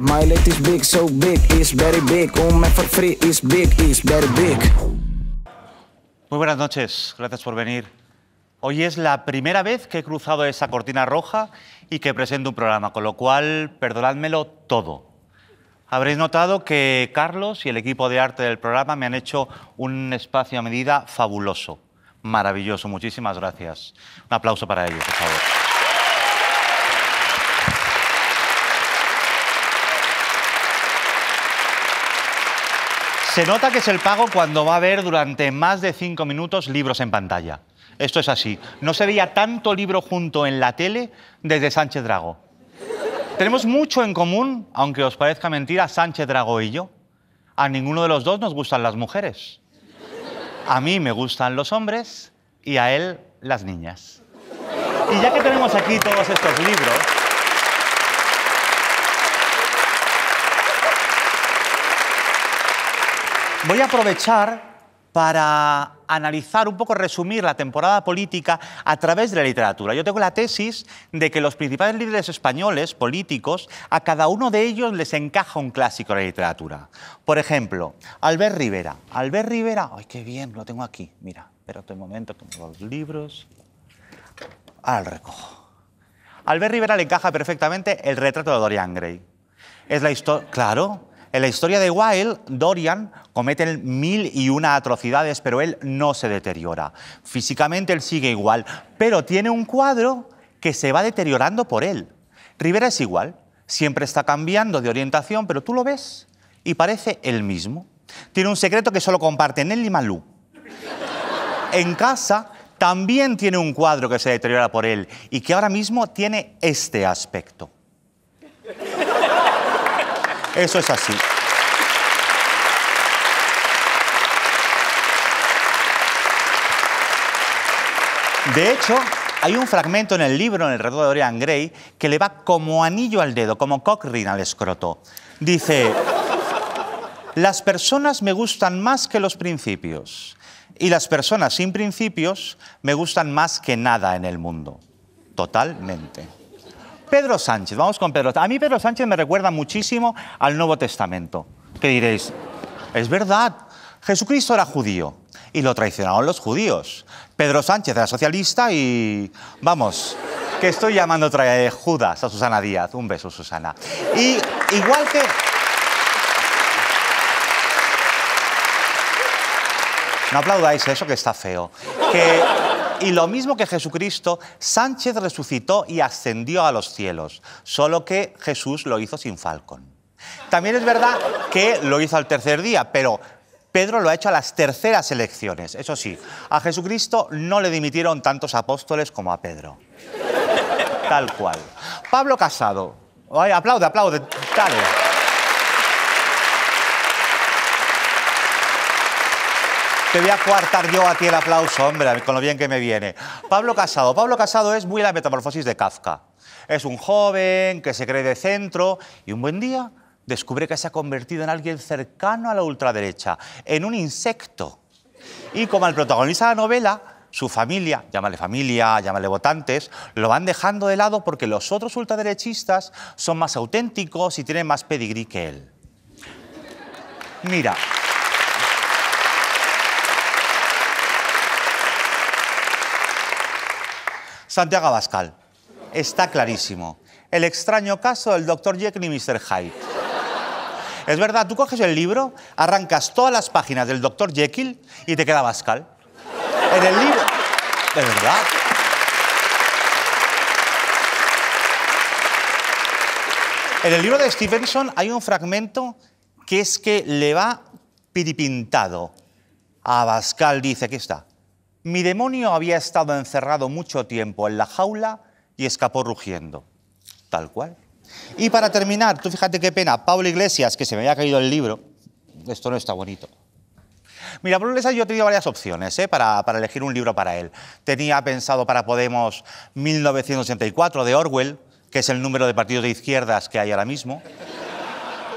My is big, so big, very big. free is big, very big. Muy buenas noches, gracias por venir. Hoy es la primera vez que he cruzado esa cortina roja y que presento un programa, con lo cual perdonadmelo todo. Habréis notado que Carlos y el equipo de arte del programa me han hecho un espacio a medida fabuloso, maravilloso. Muchísimas gracias. Un aplauso para ellos, por favor. Se nota que es el pago cuando va a ver durante más de cinco minutos libros en pantalla. Esto es así. No se veía tanto libro junto en la tele desde Sánchez Drago. Tenemos mucho en común, aunque os parezca mentira, Sánchez Drago y yo. A ninguno de los dos nos gustan las mujeres. A mí me gustan los hombres y a él las niñas. Y ya que tenemos aquí todos estos libros, Voy a aprovechar para analizar un poco, resumir la temporada política a través de la literatura. Yo tengo la tesis de que los principales líderes españoles, políticos, a cada uno de ellos les encaja un clásico de la literatura. Por ejemplo, Albert Rivera. Albert Rivera, ¡ay, qué bien! Lo tengo aquí. Mira, espérate un momento, tengo los libros. Ahora lo recojo. Albert Rivera le encaja perfectamente el retrato de Dorian Gray. Es la historia, claro, en la historia de Wilde, Dorian comete mil y una atrocidades, pero él no se deteriora. Físicamente él sigue igual, pero tiene un cuadro que se va deteriorando por él. Rivera es igual, siempre está cambiando de orientación, pero tú lo ves y parece el mismo. Tiene un secreto que solo comparten él y En casa también tiene un cuadro que se deteriora por él y que ahora mismo tiene este aspecto. Eso es así. De hecho, hay un fragmento en el libro, en el de Orian Gray, que le va como anillo al dedo, como Cochrane al escroto. Dice, las personas me gustan más que los principios y las personas sin principios me gustan más que nada en el mundo. Totalmente. Pedro Sánchez, vamos con Pedro. A mí Pedro Sánchez me recuerda muchísimo al Nuevo Testamento. ¿Qué diréis? Es verdad, Jesucristo era judío y lo traicionaron los judíos. Pedro Sánchez era socialista y... Vamos, que estoy llamando Judas a Susana Díaz. Un beso, Susana. Y igual que... No aplaudáis eso que está feo. Que y lo mismo que Jesucristo, Sánchez resucitó y ascendió a los cielos, solo que Jesús lo hizo sin falcón. También es verdad que lo hizo al tercer día, pero Pedro lo ha hecho a las terceras elecciones. Eso sí, a Jesucristo no le dimitieron tantos apóstoles como a Pedro. Tal cual. Pablo Casado. Ay, aplaude, aplaude. Te voy a coartar yo a el aplauso, hombre, con lo bien que me viene. Pablo Casado. Pablo Casado es muy la metamorfosis de Kafka. Es un joven que se cree de centro y un buen día descubre que se ha convertido en alguien cercano a la ultraderecha, en un insecto. Y como el protagonista de la novela, su familia, llámale familia, llámale votantes, lo van dejando de lado porque los otros ultraderechistas son más auténticos y tienen más pedigrí que él. Mira. Santiago Abascal. Está clarísimo. El extraño caso del Dr. Jekyll y Mr. Hyde. Es verdad, tú coges el libro, arrancas todas las páginas del Dr. Jekyll y te queda Abascal. En el libro... De verdad. En el libro de Stevenson hay un fragmento que es que le va piripintado. A Abascal dice, que está, mi demonio había estado encerrado mucho tiempo en la jaula y escapó rugiendo. Tal cual. Y para terminar, tú fíjate qué pena, Pablo Iglesias, que se me había caído el libro, esto no está bonito. Mira, Pablo Iglesias yo tenía varias opciones ¿eh? para, elegir un libro para él. Tenía pensado para Podemos 1984 de Orwell, que es el número de partidos de izquierdas que hay ahora mismo.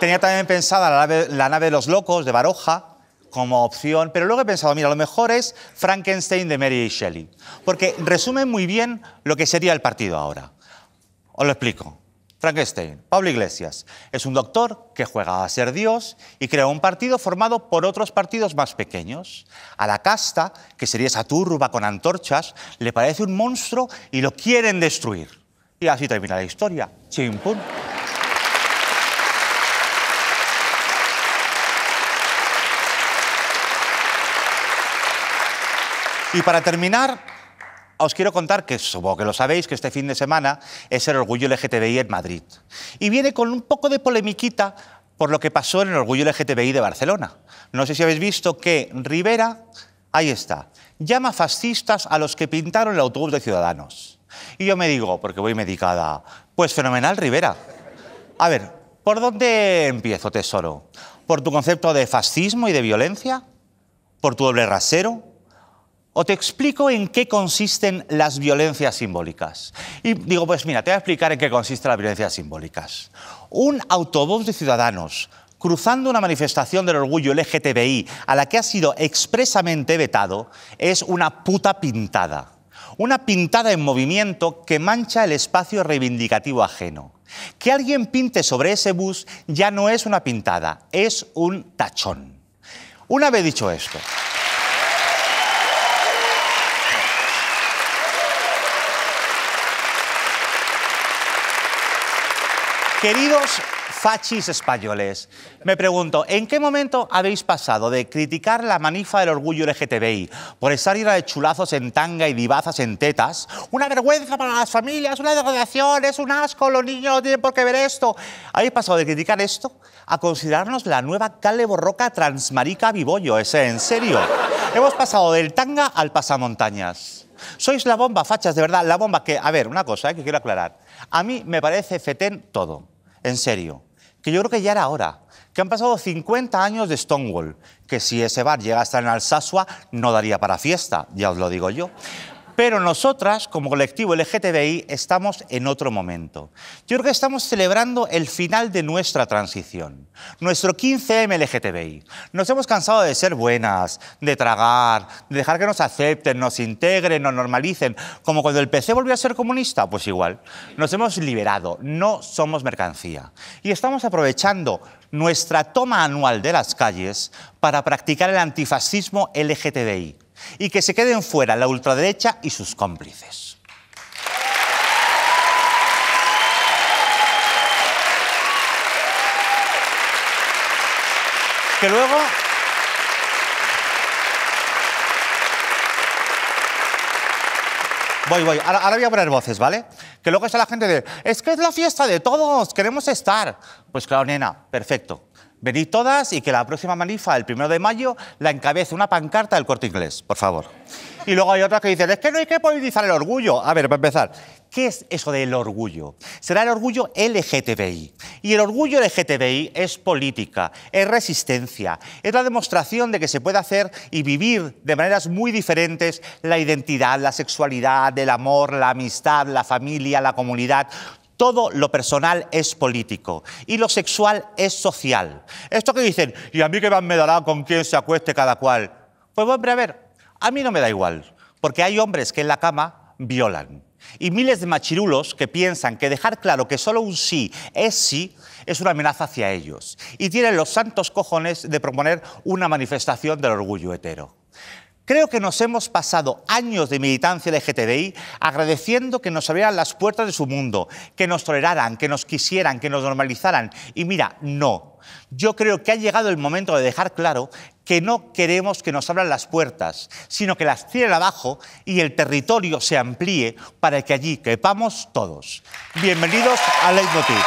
Tenía también pensada la nave de los locos de Baroja, como opción, pero luego he pensado, mira, lo mejor es Frankenstein de Mary Shelley, porque resume muy bien lo que sería el partido ahora. Os lo explico. Frankenstein, Pablo Iglesias, es un doctor que juega a ser Dios y crea un partido formado por otros partidos más pequeños. A la casta, que sería esa turba con antorchas, le parece un monstruo y lo quieren destruir. Y así termina la historia. Y para terminar, os quiero contar que supongo que lo sabéis, que este fin de semana es el Orgullo LGTBI en Madrid. Y viene con un poco de polemiquita por lo que pasó en el Orgullo LGTBI de Barcelona. No sé si habéis visto que Rivera, ahí está, llama fascistas a los que pintaron el autobús de Ciudadanos. Y yo me digo, porque voy medicada, pues fenomenal Rivera. A ver, ¿por dónde empiezo, tesoro? ¿Por tu concepto de fascismo y de violencia? ¿Por tu doble rasero? O te explico en qué consisten las violencias simbólicas. Y digo, pues mira, te voy a explicar en qué consisten las violencias simbólicas. Un autobús de ciudadanos cruzando una manifestación del orgullo LGTBI a la que ha sido expresamente vetado es una puta pintada. Una pintada en movimiento que mancha el espacio reivindicativo ajeno. Que alguien pinte sobre ese bus ya no es una pintada, es un tachón. Una vez dicho esto... Queridos fachis españoles, me pregunto, ¿en qué momento habéis pasado de criticar la manifa del orgullo LGTBI por estar llena de chulazos en tanga y divazas en tetas? Una vergüenza para las familias, una degradación, es un asco, los niños no tienen por qué ver esto. ¿Habéis pasado de criticar esto a considerarnos la nueva Cale Borroca transmarica vivollo ¿Ese en serio? Hemos pasado del tanga al pasamontañas. Sois la bomba, fachas, de verdad, la bomba que... A ver, una cosa eh, que quiero aclarar. A mí me parece fetén todo en serio, que yo creo que ya era hora, que han pasado 50 años de Stonewall, que si ese bar llega a estar en Alsasua no daría para fiesta, ya os lo digo yo. Pero nosotras, como colectivo LGTBI, estamos en otro momento. Yo creo que estamos celebrando el final de nuestra transición, nuestro 15M LGTBI. Nos hemos cansado de ser buenas, de tragar, de dejar que nos acepten, nos integren, nos normalicen, como cuando el PC volvió a ser comunista, pues igual. Nos hemos liberado, no somos mercancía. Y estamos aprovechando nuestra toma anual de las calles para practicar el antifascismo LGTBI y que se queden fuera la ultraderecha y sus cómplices. Que luego Voy, voy. Ahora, voy a poner voces, ¿vale? Que luego está la gente de, es que es la fiesta de todos, queremos estar. Pues claro, nena, perfecto. Venid todas y que la próxima manifa, el primero de mayo, la encabece una pancarta del corte inglés, por favor. Y luego hay otras que dicen, es que no hay que politizar el orgullo. A ver, para empezar, ¿qué es eso del orgullo? Será el orgullo LGTBI. Y el orgullo LGTBI es política, es resistencia, es la demostración de que se puede hacer y vivir de maneras muy diferentes la identidad, la sexualidad, el amor, la amistad, la familia, la comunidad, todo lo personal es político y lo sexual es social. Esto que dicen, y a mí qué más me dará con quién se acueste cada cual. Pues hombre, a ver, a mí no me da igual, porque hay hombres que en la cama violan. Y miles de machirulos que piensan que dejar claro que solo un sí es sí es una amenaza hacia ellos. Y tienen los santos cojones de proponer una manifestación del orgullo hetero. Creo que nos hemos pasado años de militancia LGTBI agradeciendo que nos abrieran las puertas de su mundo, que nos toleraran, que nos quisieran, que nos normalizaran. Y mira, no. Yo creo que ha llegado el momento de dejar claro que no queremos que nos abran las puertas, sino que las tiren abajo y el territorio se amplíe para que allí quepamos todos. Bienvenidos a Leitmotiv.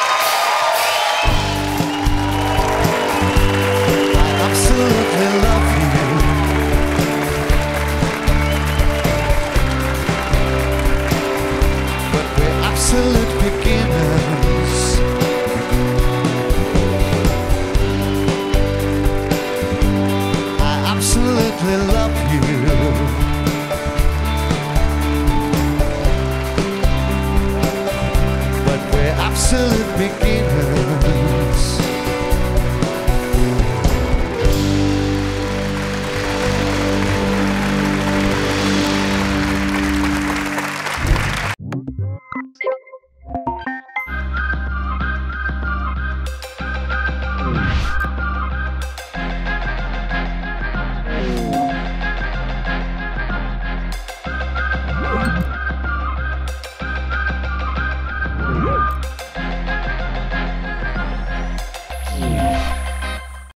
nasıl peki